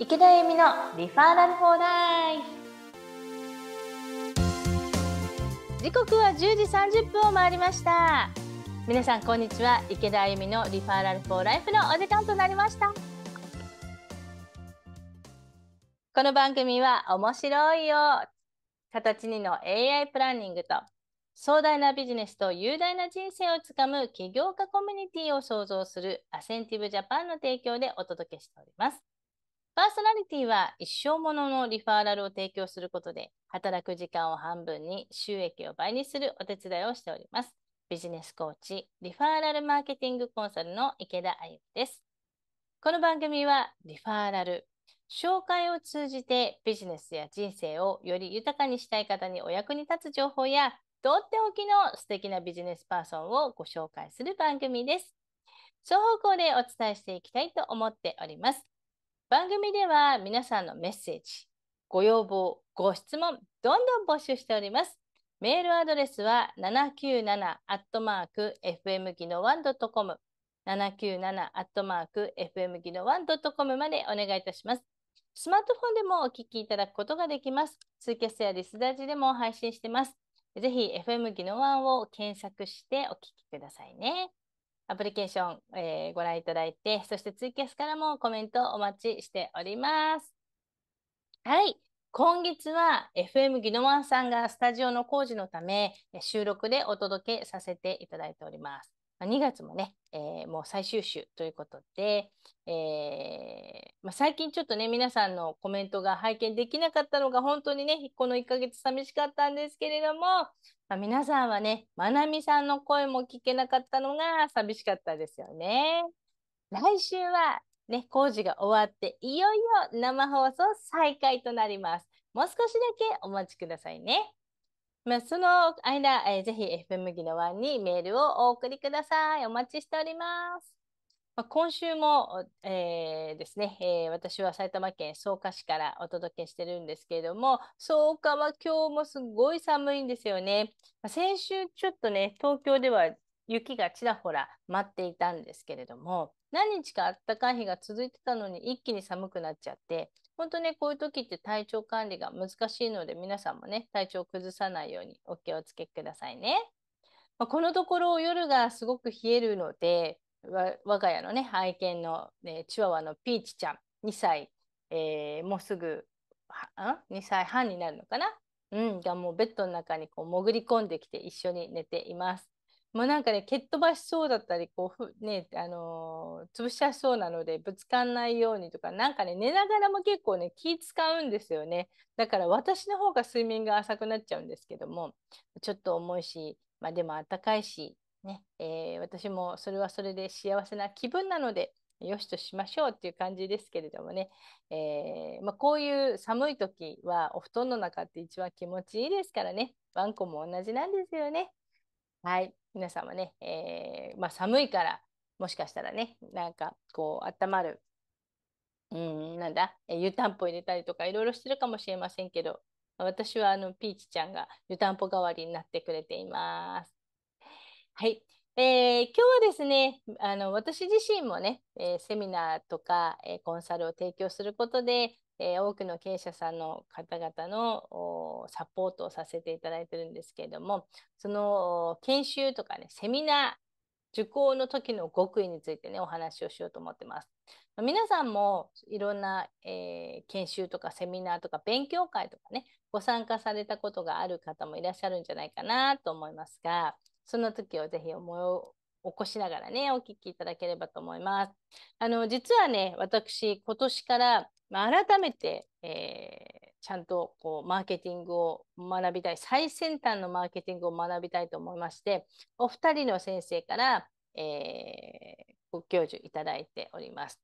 池田恵美のリファーラルフォーライフ時刻は10時30分を回りました皆さんこんにちは池田恵美のリファーラルフォーライフのお時間となりましたこの番組は面白いよ形にの AI プランニングと壮大なビジネスと雄大な人生をつかむ起業家コミュニティを創造するアセンティブジャパンの提供でお届けしております。パーソナリティは一生もののリファーラルを提供することで、働く時間を半分に収益を倍にするお手伝いをしております。ビジネスコーチ、リファーラルマーケティングコンサルの池田あゆです。この番組はリファーラル、紹介を通じてビジネスや人生をより豊かにしたい方にお役に立つ情報や、とっておきの素敵なビジネスパーソンをご紹介する番組です。双方向でお伝えしていきたいと思っております。番組では皆さんのメッセージ、ご要望、ご質問、どんどん募集しております。メールアドレスは 797-fm 技能 1.com 797-fm 技能 1.com までお願いいたします。スマートフォンでもお聞きいただくことができます。ツイキャスやリスダジでも配信してます。ぜひ FM 技能1を検索してお聞きくださいね。アプリケーション、えー、ご覧いただいて、そしてツイキャスからもコメントお待ちしております。はい。今月は FM ギノワンさんがスタジオの工事のため収録でお届けさせていただいております。まあ、2月もね、えー、もう最終週ということで、えー、まあ、最近ちょっとね、皆さんのコメントが拝見できなかったのが本当にね、この1ヶ月寂しかったんですけれども、まあ、皆さんはね、まなみさんの声も聞けなかったのが寂しかったですよね。来週はね、工事が終わって、いよいよ生放送再開となります。もう少しだけお待ちくださいね。まあ、その間、えー、ぜひ FM 麦のワンにメールをお送りください。お待ちしております。まあ、今週も、えー、ですね、えー、私は埼玉県草加市からお届けしてるんですけれども、草加は今日もすごい寒いんですよね。まあ、先週ちょっとね、東京では雪がちらほら待っていたんですけれども、何日か暖かい日が続いてたのに一気に寒くなっちゃって、本当ね、こういう時って体調管理が難しいので、皆さんもね、体調を崩さないようにお気をつけくださいね。まあ、このところ夜がすごく冷えるので、我が家のね、愛犬の、ね、チワワのピーチちゃん、2歳、えー、もうすぐは、ん ?2 歳半になるのかなうん、がもうベッドの中にこう潜り込んできて一緒に寝ています。もうなんかね、蹴っ飛ばしそうだったり、こう、ね、あのー、潰しちゃそうなので、ぶつかんないようにとか、なんかね、寝ながらも結構ね、気使うんですよね。だから私の方が睡眠が浅くなっちゃうんですけども、ちょっと重いし、まあでもあったかいし、ね、えー、私もそれはそれで幸せな気分なので、よしとしましょうっていう感じですけれどもね、えー、まあ、こういう寒い時はお布団の中って一番気持ちいいですからね、ワンコも同じなんですよね。はい。皆様ね、えー、まあ、寒いから、もしかしたらね、なんかこう、温まる、うん、なんだ、湯たんぽ入れたりとか、いろいろしてるかもしれませんけど、私はあの、ピーチちゃんが湯たんぽ代わりになってくれています。はい。えー、今日はですね、あの私自身もね、えー、セミナーとか、えー、コンサルを提供することで、えー、多くの経営者さんの方々のサポートをさせていただいてるんですけれども、その研修とかね、セミナー、受講の時の極意についてね、お話をしようと思ってます。ま皆さんもいろんな、えー、研修とかセミナーとか勉強会とかね、ご参加されたことがある方もいらっしゃるんじゃないかなと思いますが、その時をぜひ思い起こしながらね、お聞きいただければと思います。あの、実はね、私、今年からまあ、改めて、えー、ちゃんとこうマーケティングを学びたい、最先端のマーケティングを学びたいと思いまして、お二人の先生から、えー、ご教授いただいております。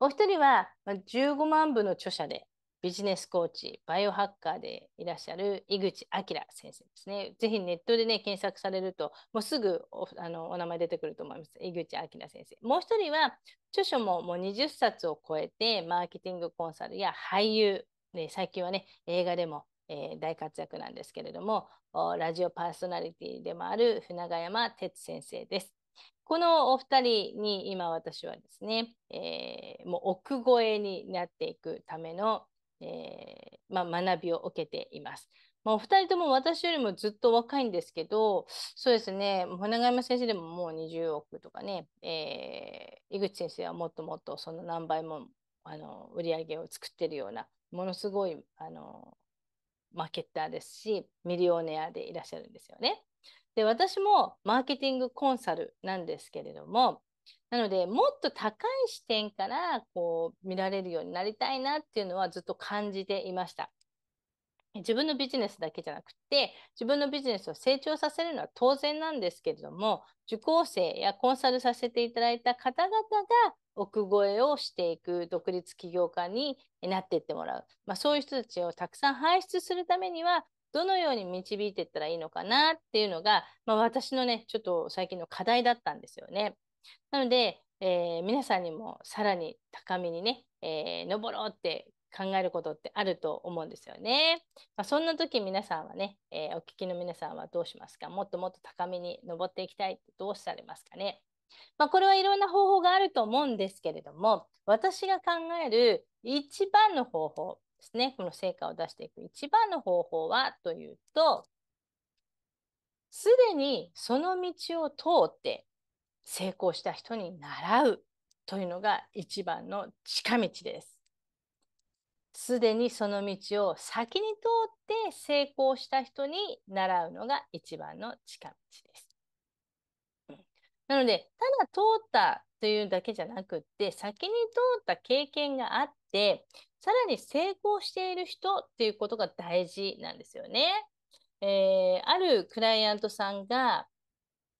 お一人は15万部の著者で、ビジネスコーチ、バイオハッカーでいらっしゃる井口明先生ですね。ぜひネットでね、検索されると、もうすぐおあのお名前出てくると思います。井口明先生。もう一人は、著書ももう20冊を超えて、マーケティングコンサルや俳優、ね、最近はね、映画でも、えー、大活躍なんですけれども、ラジオパーソナリティでもある船ヶ山哲先生です。このお二人に今私はですね、えー、もう奥越えになっていくためのえー、まあ、学びを受けています。まあ、お二人とも私よりもずっと若いんですけど、そうですね、花山先生でももう20億とかね、えー、井口先生はもっともっとその何倍もあの売り上げを作ってるような、ものすごいあのマーケッターですし、ミリオネアでいらっしゃるんですよね。で、私もマーケティングコンサルなんですけれども、なので、もっと高い視点からこう見られるようになりたいなっていうのはずっと感じていました。自分のビジネスだけじゃなくて、自分のビジネスを成長させるのは当然なんですけれども、受講生やコンサルさせていただいた方々が奥越えをしていく独立起業家になっていってもらう。まあ、そういう人たちをたくさん輩出するためには、どのように導いていったらいいのかなっていうのが、まあ、私のね、ちょっと最近の課題だったんですよね。なので、えー、皆さんにもさらに高みにね、えー、登ろうって考えることってあると思うんですよね。まあ、そんな時皆さんはね、えー、お聞きの皆さんはどうしますかもっともっと高みに登っていきたいってどうされますかねまあ、これはいろんな方法があると思うんですけれども、私が考える一番の方法ですね、この成果を出していく一番の方法はというと、すでにその道を通って成功した人に習うというのが一番の近道です。すでにその道を先に通って成功した人に習うのが一番の近道です。うん、なので、ただ通ったというだけじゃなくって、先に通った経験があって、さらに成功している人っていうことが大事なんですよね。えー、あるクライアントさんが、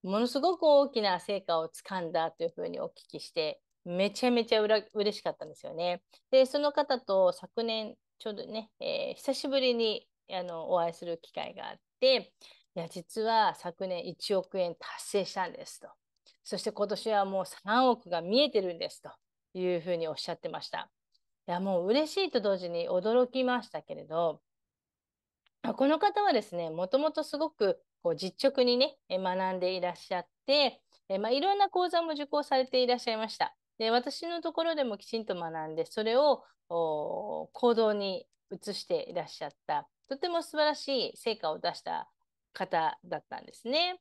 ものすごく大きな成果をつかんだというふうにお聞きして、めちゃめちゃうれ嬉しかったんですよね。で、その方と昨年、ちょうどね、えー、久しぶりにあのお会いする機会があって、いや、実は昨年1億円達成したんですと。そして今年はもう3億が見えてるんですというふうにおっしゃってました。いや、もう嬉しいと同時に驚きましたけれど、この方はですね、もともとすごくこう実直にね、学んでいらっしゃって、えまあ、いろんな講座も受講されていらっしゃいました。で、私のところでもきちんと学んで、それを行動に移していらっしゃった、とても素晴らしい成果を出した方だったんですね。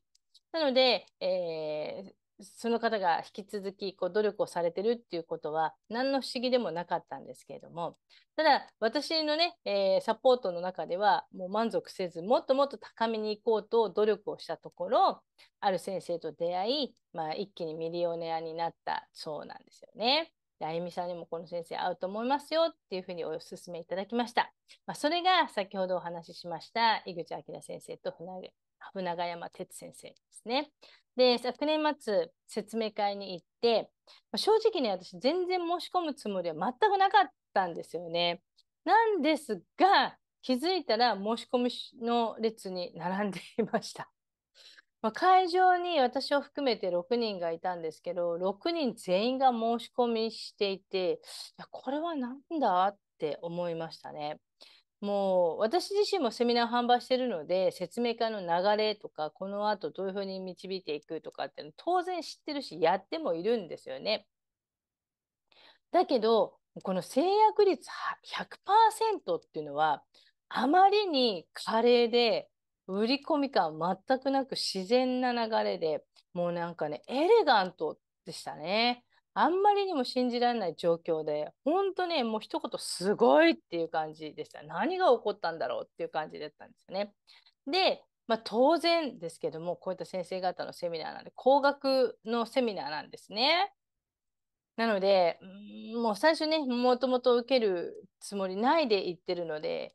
なので、えー、その方が引き続きこう努力をされてるっていうことは何の不思議でもなかったんですけれどもただ私のね、えー、サポートの中ではもう満足せずもっともっと高めに行こうと努力をしたところある先生と出会い、まあ、一気にミリオネアになったそうなんですよね。あゆみさんにもこの先生合うと思いますよっていうふうにお勧めいただきました。まあ、それが先ほどお話ししました井口明先生と船信山哲先生ですね。で、昨年末説明会に行って、まあ、正直ね、私全然申し込むつもりは全くなかったんですよね。なんですが、気づいたら申し込みの列に並んでいました。まあ、会場に私を含めて6人がいたんですけど、6人全員が申し込みしていて、いやこれは何だって思いましたね。もう私自身もセミナー販売してるので説明会の流れとかこの後どういうふうに導いていくとかっての当然知ってるしやってもいるんですよね。だけどこの制約率100%っていうのはあまりに華麗で売り込み感全くなく自然な流れでもうなんかねエレガントでしたね。あんまりにも信じられない状況で、本当ね、もう一言すごいっていう感じでした。何が起こったんだろうっていう感じだったんですよね。で、まあ、当然ですけども、こういった先生方のセミナーなんで、工学のセミナーなんですね。なので、もう最初ね、もともと受けるつもりないで行ってるので、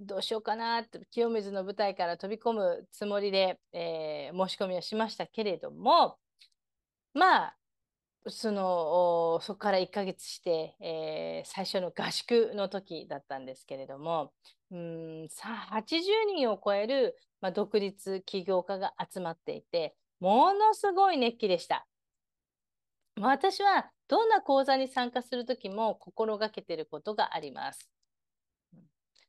どうしようかなって、清水の舞台から飛び込むつもりで、えー、申し込みをしましたけれども、まあ、そのそこから1ヶ月して、えー、最初の合宿の時だったんですけれどもうんさ80人を超える、まあ、独立起業家が集まっていてものすごい熱気でした。私はどんな講座に参加する時も心がけてることがあります。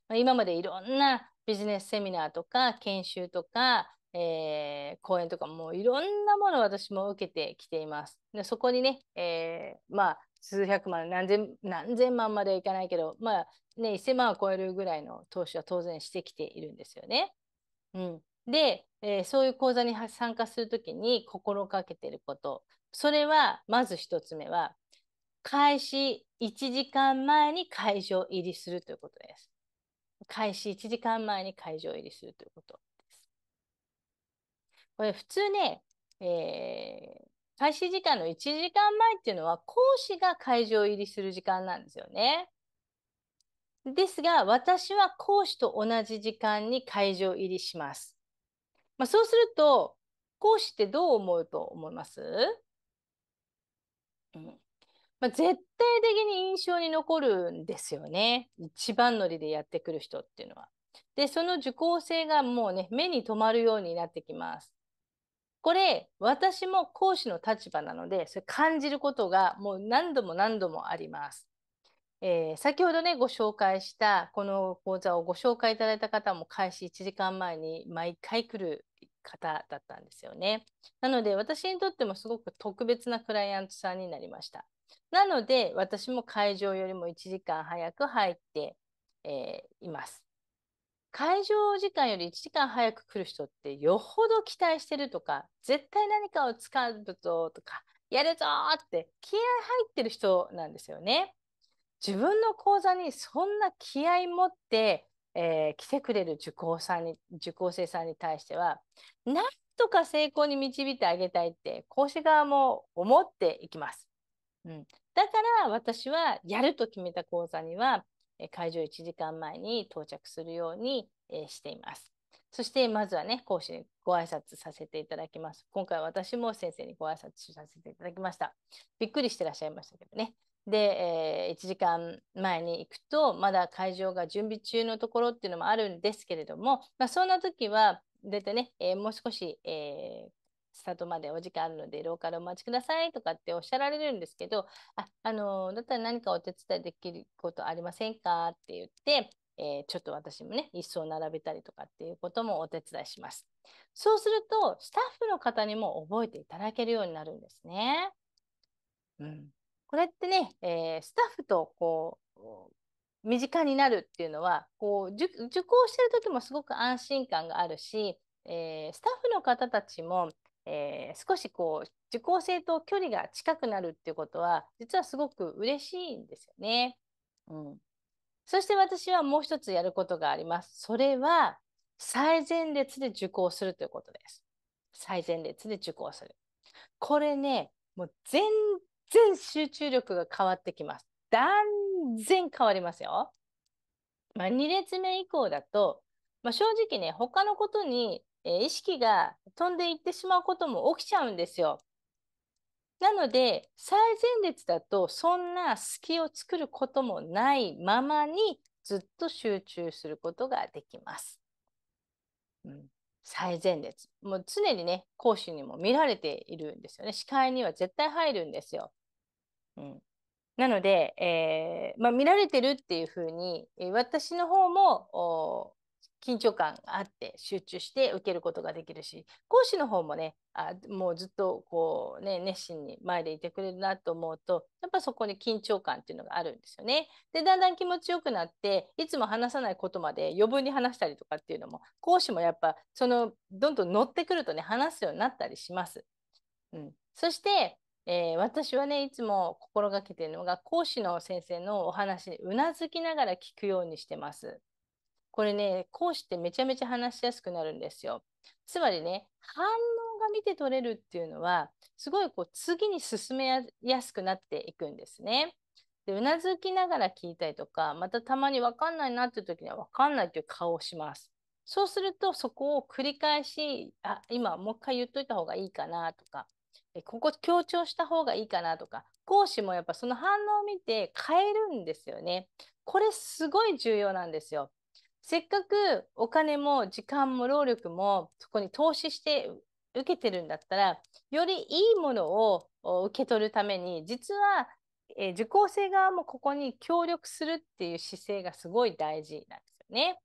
まあ、今までいろんなビジネスセミナーとか研修とか、えー、講演とかもいろんなものを私も受けてきています。でそこにね、えー、まあ数百万何千何千万まではいかないけど、まあね、1,000万を超えるぐらいの投資は当然してきているんですよね。うん、で、えー、そういう講座に参加するときに心がけていることそれはまず1つ目は開始1時間前に会場入りするということです。開始1時間前に会場入りするということ。これ普通ね、えー、開始時間の1時間前っていうのは講師が会場入りする時間なんですよね。ですが、私は講師と同じ時間に会場入りします。まあ、そうすると、講師ってどう思うと思いますうん。まあ、絶対的に印象に残るんですよね。一番乗りでやってくる人っていうのは。で、その受講生がもうね、目に留まるようになってきます。これ私も講師の立場なのでそれ感じることがもう何度も何度もあります。えー、先ほどねご紹介したこの講座をご紹介いただいた方も開始1時間前に毎回来る方だったんですよね。なので私にとってもすごく特別なクライアントさんになりました。なので私も会場よりも1時間早く入って、えー、います。会場時間より1時間早く来る人ってよほど期待してるとか、絶対何かをかむぞとか、やるぞって気合入ってる人なんですよね。自分の講座にそんな気合持って、えー、来てくれる受講さんに、受講生さんに対しては、なんとか成功に導いてあげたいって講師側も思っていきます。うん、だから私はやると決めた講座には会場1時間前に到着するようにしています。そしてまずはね、講師にご挨拶させていただきます。今回私も先生にご挨拶させていただきました。びっくりしてらっしゃいましたけどね。で、えー、1時間前に行くと、まだ会場が準備中のところっていうのもあるんですけれども、まあ、そんな時は、大体ね、えー、もう少し、えー、スタートまでお時間あるので、ローカルお待ちくださいとかっておっしゃられるんですけど、あ、あのだったら何かお手伝いできることありませんかって言って、えー、ちょっと私もね、椅子を並べたりとかっていうこともお手伝いします。そうすると、スタッフの方にも覚えていただけるようになるんですね。うん、これってね、えー、スタッフとこう、身近になるっていうのはこう受講してる時もすごく安心感があるし、えー、スタッフの方たちもえー、少しこう受講生と距離が近くなるっていうことは実はすごく嬉しいんですよね。うん、そして私はもう一つやることがあります。それは最前列で受講するということです。最前列で受講する。これね、もう全然集中力が変わってきます。断然変わりますよ。まあ、2列目以降だと、まあ、正直ね、他のことにえ意識が飛んでいってしまうことも起きちゃうんですよ。なので最前列だとそんな隙を作ることもないままにずっと集中することができます。うん、最前列。もう常にね、講師にも見られているんですよね。視界には絶対入るんですよ。うん、なので、えー、まあ、見られてるっていうふうに、私の方も緊張感があって集中して受けることができるし講師の方もねあもうずっとこうね熱心に前でいてくれるなと思うとやっぱそこに緊張感っていうのがあるんですよね。でだんだん気持ちよくなっていつも話さないことまで余分に話したりとかっていうのも講師もやっぱそのどんどん乗ってくるとね話すようになったりします。うん、そしてえー、私はねいつも心がけてるのが講師の先生のお話にうなずきながら聞くようにしてます。これね、講師ってめちゃめちゃ話しやすくなるんですよ。つまりね、反応が見て取れるっていうのは、すごいこう次に進めやすくなっていくんですね。で、うなずきながら聞いたりとか、またたまにわかんないなっていう時にはわかんないという顔をします。そうすると、そこを繰り返し、あ、今もう一回言っといた方がいいかなとか、ここ強調した方がいいかなとか、講師もやっぱその反応を見て変えるんですよね。これすごい重要なんですよ。せっかくお金も時間も労力もそこに投資して受けてるんだったら、よりいいものを受け取るために、実は、えー、受講生側もここに協力するっていう姿勢がすごい大事なんですよね。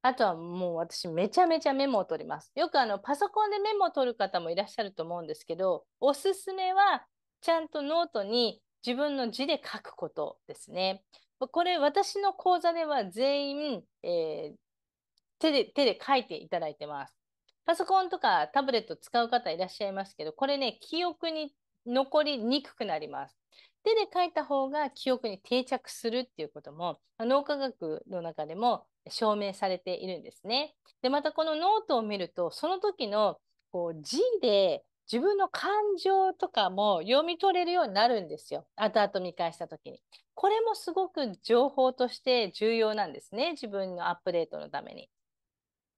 あとはもう私めちゃめちゃメモを取ります。よくあのパソコンでメモを取る方もいらっしゃると思うんですけど、おすすめはちゃんとノートに自分の字で書くことですね。これ私の講座では全員、えー、手で、手で書いていただいてます。パソコンとかタブレット使う方いらっしゃいますけど、これね、記憶に残りにくくなります。手で書いた方が記憶に定着するっていうことも、脳科学の中でも証明されているんですね。で、またこのノートを見ると、その時のこう字で自分の感情とかも読み取れるようになるんですよ後々見返した時に。これもすごく情報として重要なんですね自分のアップデートのために。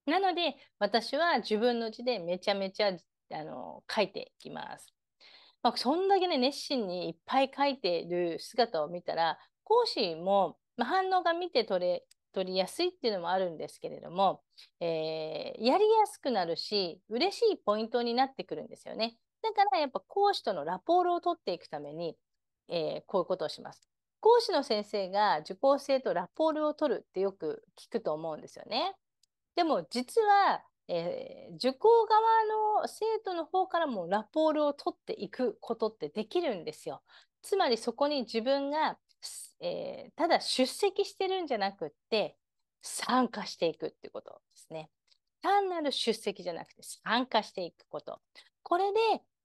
なので私は自分の字でめちゃめちゃあの書いていきます。まあ、そんだけね熱心にいっぱい書いてる姿を見たら講師も、まあ、反応が見て取れ取りやすいっていうのもあるんですけれども、えー、やりやすくなるし、嬉しいポイントになってくるんですよね。だからやっぱ講師とのラポールを取っていくために、えー、こういうことをします。講師の先生が受講生とラポールを取るってよく聞くと思うんですよね。でも実は、えー、受講側の生徒の方からもラポールを取っていくことってできるんですよ。つまりそこに自分がえー、ただ出席してるんじゃなくって参加していくってことですね。単なる出席じゃなくて参加していくこと。これで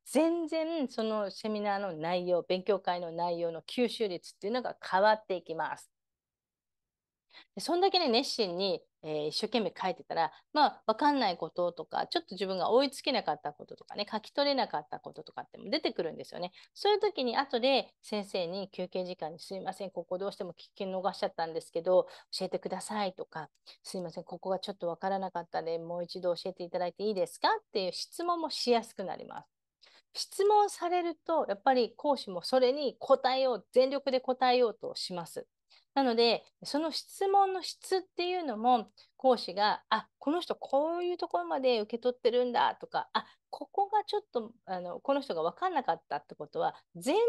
全然そのセミナーの内容、勉強会の内容の吸収率っていうのが変わっていきます。そんだけね、熱心にえー、一生懸命書いてたら、まあ、わかんないこととか、ちょっと自分が追いつけなかったこととかね、書き取れなかったこととかっても出てくるんですよね。そういう時に、後で先生に休憩時間に、すいません、ここどうしても危険逃しちゃったんですけど、教えてくださいとか、すいません、ここがちょっとわからなかったで、もう一度教えていただいていいですかっていう質問もしやすくなります。質問されると、やっぱり講師もそれに答えよう、全力で答えようとします。なので、その質問の質っていうのも、講師が、あこの人、こういうところまで受け取ってるんだとか、あここがちょっとあのこの人が分かんなかったってことは、全体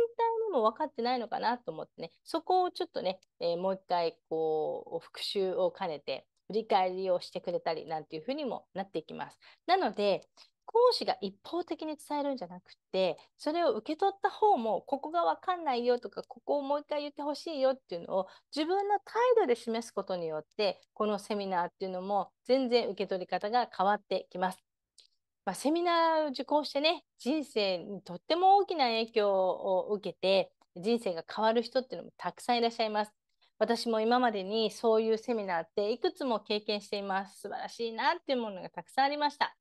にも分かってないのかなと思ってね、そこをちょっとね、えー、もう一回こう復習を兼ねて、振り返りをしてくれたりなんていうふうにもなっていきます。なので、講師が一方的に伝えるんじゃなくてそれを受け取った方もここが分かんないよとかここをもう一回言ってほしいよっていうのを自分の態度で示すことによってこのセミナーっていうのも全然受け取り方が変わってきます。まあ、セミナーを受講してね人生にとっても大きな影響を受けて人生が変わる人っていうのもたくさんいらっしゃいます。私も今までにそういうセミナーっていくつも経験しています。素晴らしいなっていうものがたくさんありました。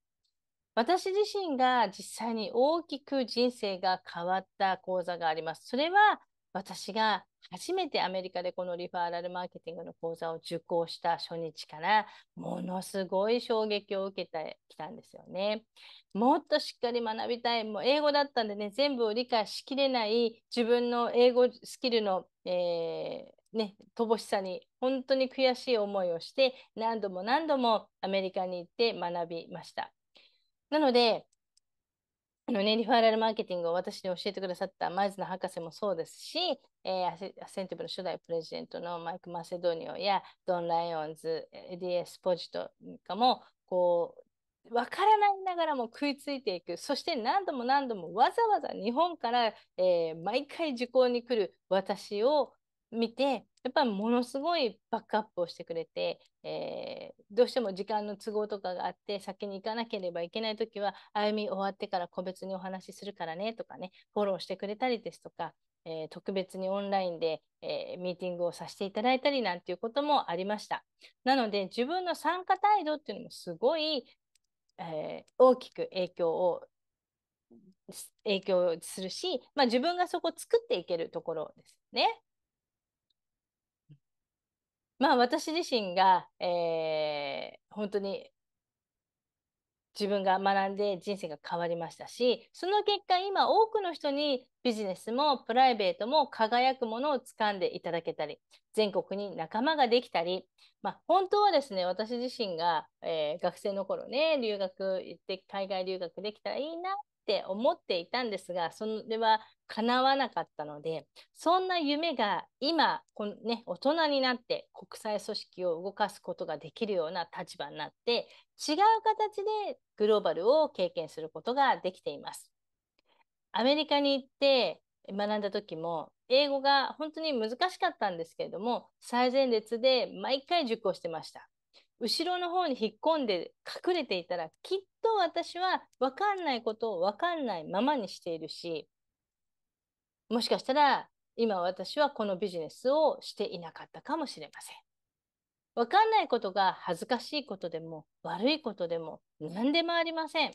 私自身が実際に大きく人生が変わった講座があります。それは私が初めてアメリカでこのリファーラルマーケティングの講座を受講した初日からものすごい衝撃を受けてきたんですよね。もっとしっかり学びたい。もう英語だったんでね、全部を理解しきれない自分の英語スキルの、えー、ね、乏しさに本当に悔しい思いをして何度も何度もアメリカに行って学びました。なので、あのね、リファーラルマーケティングを私に教えてくださったマイズの博士もそうですし、えー、アセアセンティブの初代プレジデントのマイク・マセドニオやドン・ライオンズ、エディエス・ポジトかも、こう、わからないながらも食いついていく。そして何度も何度もわざわざ日本から、えー、毎回受講に来る私を見て、やっぱりものすごいバックアップをしてくれて、えー、どうしても時間の都合とかがあって、先に行かなければいけないときは、歩み終わってから個別にお話しするからねとかね、フォローしてくれたりですとか、えー、特別にオンラインで、えー、ミーティングをさせていただいたりなんていうこともありました。なので、自分の参加態度っていうのもすごい、え大きく影響を影響するし、まあ、自分がそこを作っていけるところですね。まあ私自身が、えー、本当に自分が学んで人生が変わりましたし、その結果今多くの人にビジネスもプライベートも輝くものを掴んでいただけたり、全国に仲間ができたり、まあ本当はですね、私自身が、えー、学生の頃ね、留学行って海外留学できたらいいなっって思っていたんですが、それは叶わなかったので、そんな夢が今、このね、大人になって国際組織を動かすことができるような立場になって、違う形でグローバルを経験することができています。アメリカに行って学んだ時も、英語が本当に難しかったんですけれども、最前列で毎回受講してました。後ろの方に引っ込んで隠れていたら、きっと私は分かんないことを分かんないままにしているし、もしかしたら今私はこのビジネスをしていなかったかもしれません。分かんないことが恥ずかしいことでも悪いことでも何でもありません。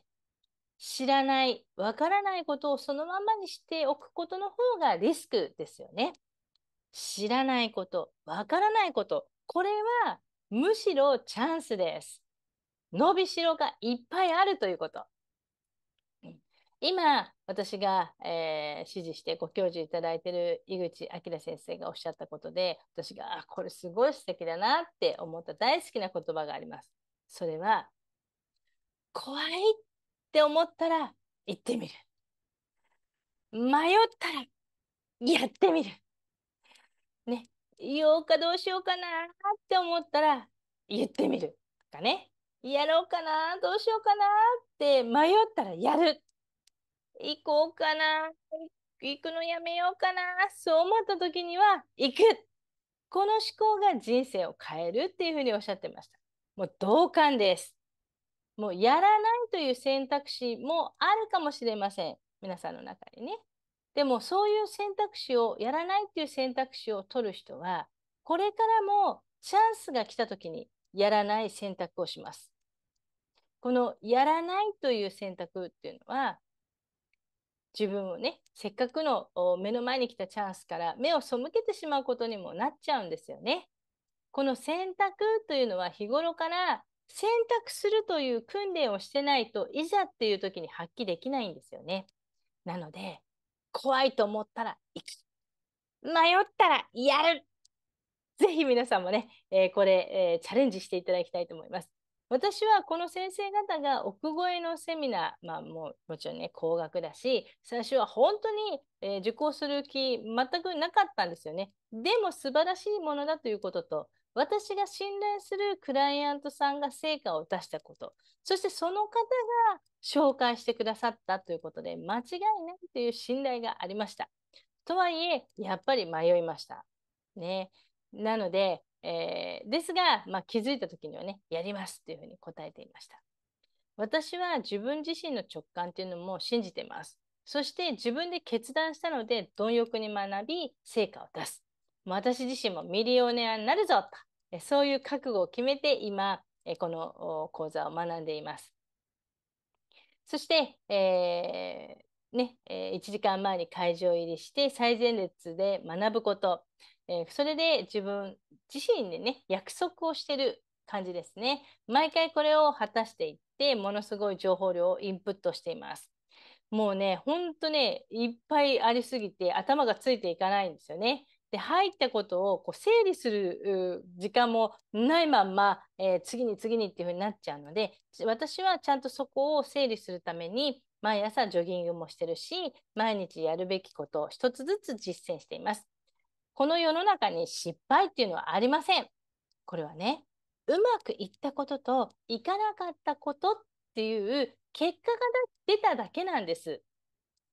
知らない、わからないことをそのままにしておくことの方がリスクですよね。知らないこと、わからないこと、これはむしろチャンスです。伸びしろがいっぱいあるということ。今、私が、えー、指示してご教授いただいている井口明先生がおっしゃったことで、私が、あ、これすごい素敵だなって思った大好きな言葉があります。それは、怖いって思ったら行ってみる。迷ったらやってみる。ね、言おうかどうしようかなって思ったら言ってみるとかね。やろうかなどうしようかなって迷ったらやる。行こうかな行くのやめようかなそう思った時には行くこの思考が人生を変えるっていうふうにおっしゃってました。もう同感です。もうやらないという選択肢もあるかもしれません。皆さんの中にね。でもそういう選択肢をやらないっていう選択肢を取る人は、これからもチャンスが来た時にやらない選択をします。このやらないという選択っていうのは、自分をね、せっかくの目の前に来たチャンスから目を背けてしまうことにもなっちゃうんですよね。この選択というのは日頃から選択するという訓練をしてないといざっていう時に発揮できないんですよね。なので、怖いと思ったら行き、迷ったらやる。ぜひ皆さんもね、えー、これ、えー、チャレンジしていただきたいと思います。私はこの先生方が奥越えのセミナー、まあもうもちろんね、高額だし、最初は本当に、えー、受講する気全くなかったんですよね。でも素晴らしいものだということと、私が信頼するクライアントさんが成果を出したこと、そしてその方が紹介してくださったということで、間違いないという信頼がありました。とはいえ、やっぱり迷いました。ね。なので、えー、ですが、まあ、気づいた時にはね、やりますというふうに答えていました。私は自分自身の直感というのも信じてます。そして自分で決断したので貪欲に学び成果を出す。私自身もミリオネアになるぞと、そういう覚悟を決めて今、この講座を学んでいます。そして、えー、ね、1時間前に会場入りして最前列で学ぶこと、それで自分自身でね、約束をしてる感じですね。毎回これを果たしていって、ものすごい情報量をインプットしています。もうね、ほんとね、いっぱいありすぎて頭がついていかないんですよね。で入ったことをこう整理する時間もないまんま、えー、次に次にっていうふうになっちゃうので私はちゃんとそこを整理するために毎朝ジョギングもしてるし毎日やるべきことを一つずつ実践しています。この世の中に失敗っていうのはありません。これはねうまくいったことといかなかったことっていう結果が出ただけなんです。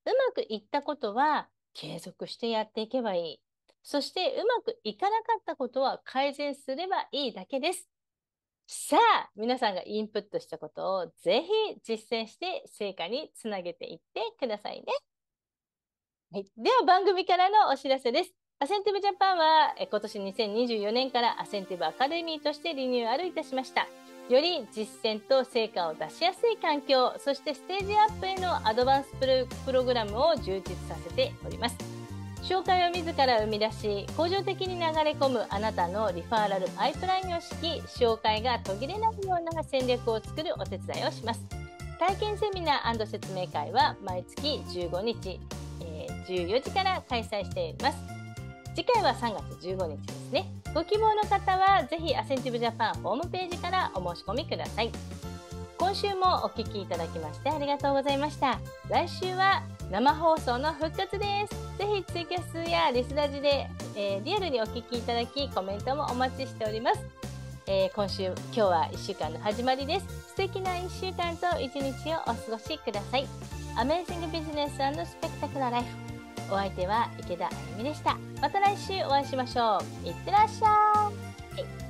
うまくいったことは継続してやっていけばいい。そしてうまくいかなかったことは改善すればいいだけです。さあ、皆さんがインプットしたことをぜひ実践して成果につなげていってくださいね。はい、では番組からのお知らせです。アセンティブジャパンは今年2024年からアセンティブアカデミーとしてリニューアルいたしました。より実践と成果を出しやすい環境、そしてステージアップへのアドバンスプログラムを充実させております。紹介を自ら生み出し、恒常的に流れ込むあなたのリファーラルパイプラインを敷き、紹介が途切れないような戦略を作るお手伝いをします。体験セミナー説明会は毎月15日、えー、14時から開催しています。次回は3月15日ですね。ご希望の方はぜひアセンティブジャパンホームページからお申し込みください。今週もお聴きいただきましてありがとうございました。来週は生放送の復活ですぜひツイキャスやリスラジで、えー、リアルにお聞きいただきコメントもお待ちしております、えー、今週今日は1週間の始まりです素敵な1週間と1日をお過ごしくださいアメージングビジネススペクタクラライフお相手は池田あゆみでしたまた来週お会いしましょういってらっしゃい